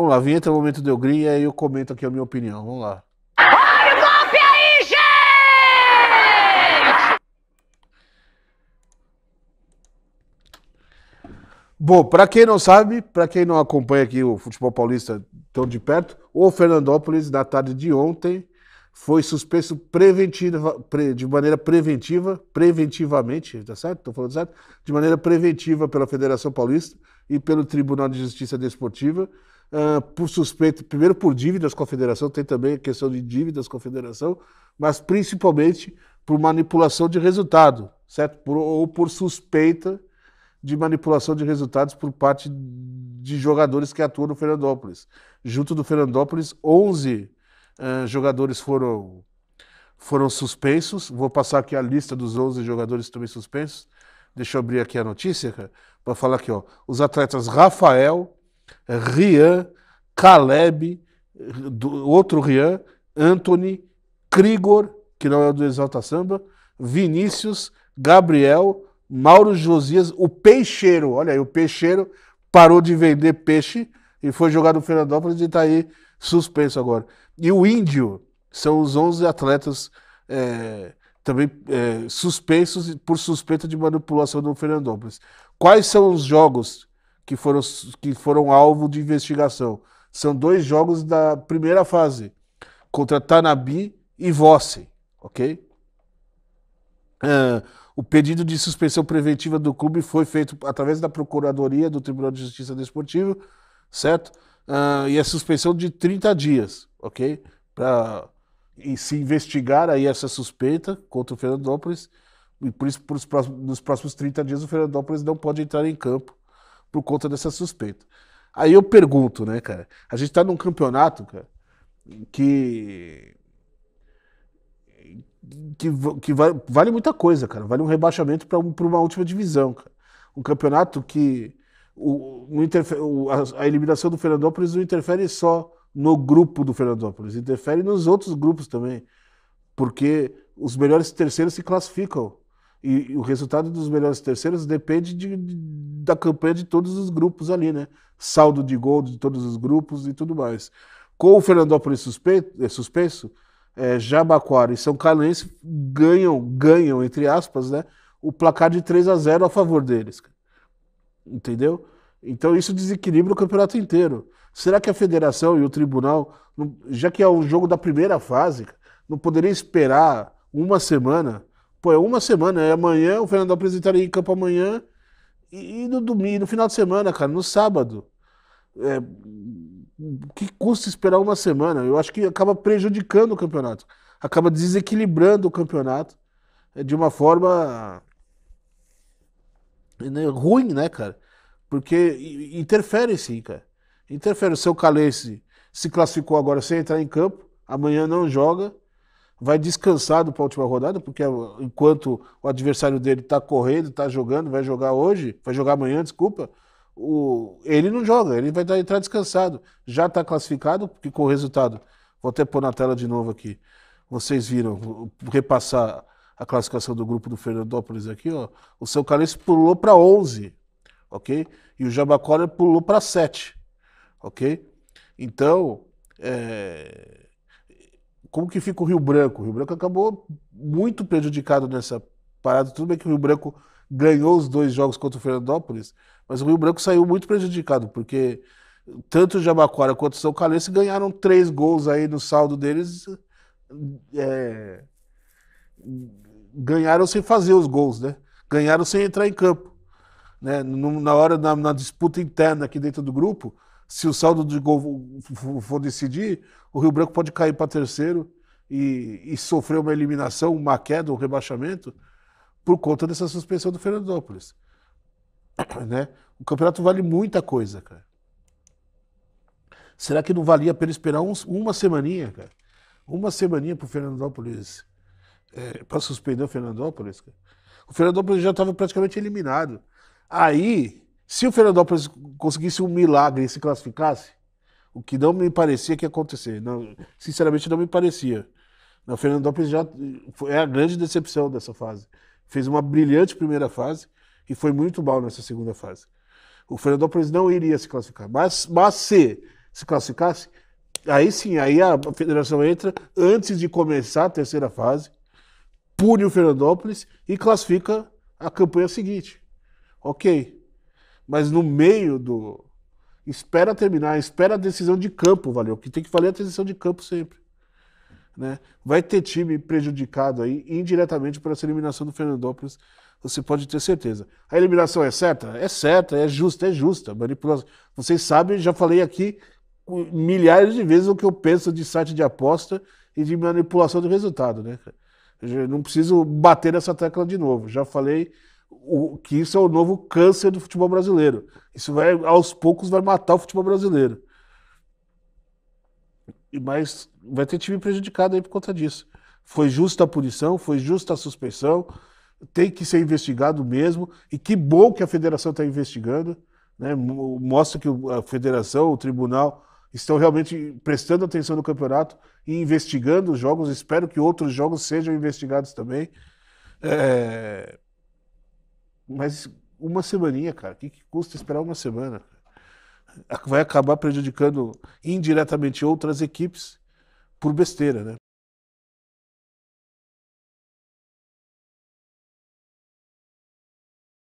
Vamos lá, vinheta até o momento deu green e aí eu comento aqui a minha opinião. Vamos lá. Olha o golpe aí, gente! Bom, para quem não sabe, para quem não acompanha aqui o futebol paulista tão de perto, o Fernandópolis, na tarde de ontem, foi suspenso preventiva, de maneira preventiva, preventivamente, tá certo? Estou falando certo? De maneira preventiva pela Federação Paulista e pelo Tribunal de Justiça Desportiva Uh, por suspeito, primeiro por dívidas com a federação, tem também a questão de dívidas com a federação, mas principalmente por manipulação de resultado, certo? Por, ou por suspeita de manipulação de resultados por parte de jogadores que atuam no Fernandópolis. Junto do Fernandópolis, 11 uh, ah, jogadores foram, foram suspensos. Vou passar aqui a lista dos 11 jogadores também suspensos. Deixa eu abrir aqui a notícia, para falar aqui, ó. Os atletas Rafael, Rian, Caleb, do, outro Rian, Anthony, Krigor, que não é do Exalta Samba, Vinícius, Gabriel, Mauro Josias, o peixeiro. Olha aí, o peixeiro parou de vender peixe e foi jogado no Fernandópolis e está aí suspenso agora. E o Índio, são os 11 atletas é, também é, suspensos por suspeita de manipulação do Fernandópolis. Quais são os jogos que foram, que foram alvo de investigação. São dois jogos da primeira fase, contra Tanabi e Vossen, ok? Uh, o pedido de suspensão preventiva do clube foi feito através da Procuradoria do Tribunal de Justiça Desportiva, certo? Uh, e a é suspensão de 30 dias, ok? Para se investigar aí essa suspeita contra o Fernandópolis, e por isso, por próximos, nos próximos 30 dias, o Fernandópolis não pode entrar em campo por conta dessa suspeita. Aí eu pergunto, né, cara? A gente tá num campeonato, cara, que. que, que vale, muita coisa, cara. Vale um rebaixamento para um, uma última divisão, cara. Um campeonato que. O, a, a eliminação do Fernandópolis não interfere só no grupo do Fernandópolis, interfere nos outros grupos também. Porque os melhores terceiros se classificam e, o resultado dos melhores terceiros depende de, de, da campanha de todos os grupos ali, né? Saldo de gol de todos os grupos e tudo mais. Com o Fernandópolis suspeito, eh, suspenso, é, Jabaquara e São Carlense ganham, ganham, entre aspas, né? O placar de 3 a 0 a favor deles. Entendeu? Então isso desequilibra o campeonato inteiro. Será que a federação e o tribunal, já que é um jogo da primeira fase, não poderia esperar uma semana Pô, é uma semana, é amanhã, o Fernando apresentaria em campo amanhã e, e no domingo, no final de semana, cara, no sábado. É, que custa esperar uma semana? Eu acho que acaba prejudicando o campeonato, acaba desequilibrando o campeonato é, de uma forma né, ruim, né, cara? Porque interfere sim, cara. Interfere. O seu Calense se classificou agora sem entrar em campo, amanhã não joga vai descansado para a última rodada, porque enquanto o adversário dele está correndo, está jogando, vai jogar hoje, vai jogar amanhã, desculpa, o, ele não joga, ele vai entrar descansado. Já está classificado, porque com o resultado, vou até pôr na tela de novo aqui, vocês viram, repassar a classificação do grupo do Fernandópolis aqui, ó, o seu Calice pulou para 11, ok? E o Jabacola pulou para 7, ok? Então, é como que fica o Rio Branco? O Rio Branco acabou muito prejudicado nessa parada. Tudo bem que o Rio Branco ganhou os dois jogos contra o Fernandópolis, mas o Rio Branco saiu muito prejudicado, porque tanto o Jabaquara quanto o São Calense ganharam três gols aí no saldo deles. É, ganharam sem fazer os gols, né? Ganharam sem entrar em campo. Né? Na hora, na, na disputa interna aqui dentro do grupo, se o saldo de gol for decidir, o Rio Branco pode cair para terceiro e, e, sofrer uma eliminação, uma queda, um rebaixamento, por conta dessa suspensão do Fernandópolis. né? O campeonato vale muita coisa, cara. Será que não valia a pena esperar uns, uma semaninha, cara? Uma semaninha para o Fernandópolis, é, para suspender o Fernandópolis, cara? O Fernandópolis já estava praticamente eliminado. Aí, se o Fernandópolis conseguisse um milagre e se classificasse, o que não me parecia que ia acontecer, não, sinceramente não me parecia. O Fernandópolis já foi, é a grande decepção dessa fase. Fez uma brilhante primeira fase e foi muito mal nessa segunda fase. O Fernandópolis não iria se classificar, mas, mas se se classificasse, aí sim, aí a federação entra antes de começar a terceira fase, pune o Fernandópolis e classifica a campanha seguinte. Ok mas no meio do. Espera terminar, espera a decisão de campo, valeu. Que tem que valer é a decisão de campo sempre. Né? Vai ter time prejudicado aí indiretamente por essa eliminação do Fernandópolis, você pode ter certeza. A eliminação é certa? É certa, é justa, é justa, manipulação Vocês sabem, já falei aqui milhares de vezes o que eu penso de site de aposta e de manipulação do resultado, né? Eu não preciso bater nessa tecla de novo. Já falei o, que isso é o novo câncer do futebol brasileiro. Isso vai, aos poucos, vai matar o futebol brasileiro. Mas vai ter time prejudicado aí por conta disso. Foi justa a punição, foi justa a suspensão, tem que ser investigado mesmo. E que bom que a federação está investigando. Né? Mostra que a federação, o tribunal, estão realmente prestando atenção no campeonato e investigando os jogos. Espero que outros jogos sejam investigados também. É... Mas uma semaninha, cara, o que, que custa esperar uma semana? Vai acabar prejudicando indiretamente outras equipes por besteira, né?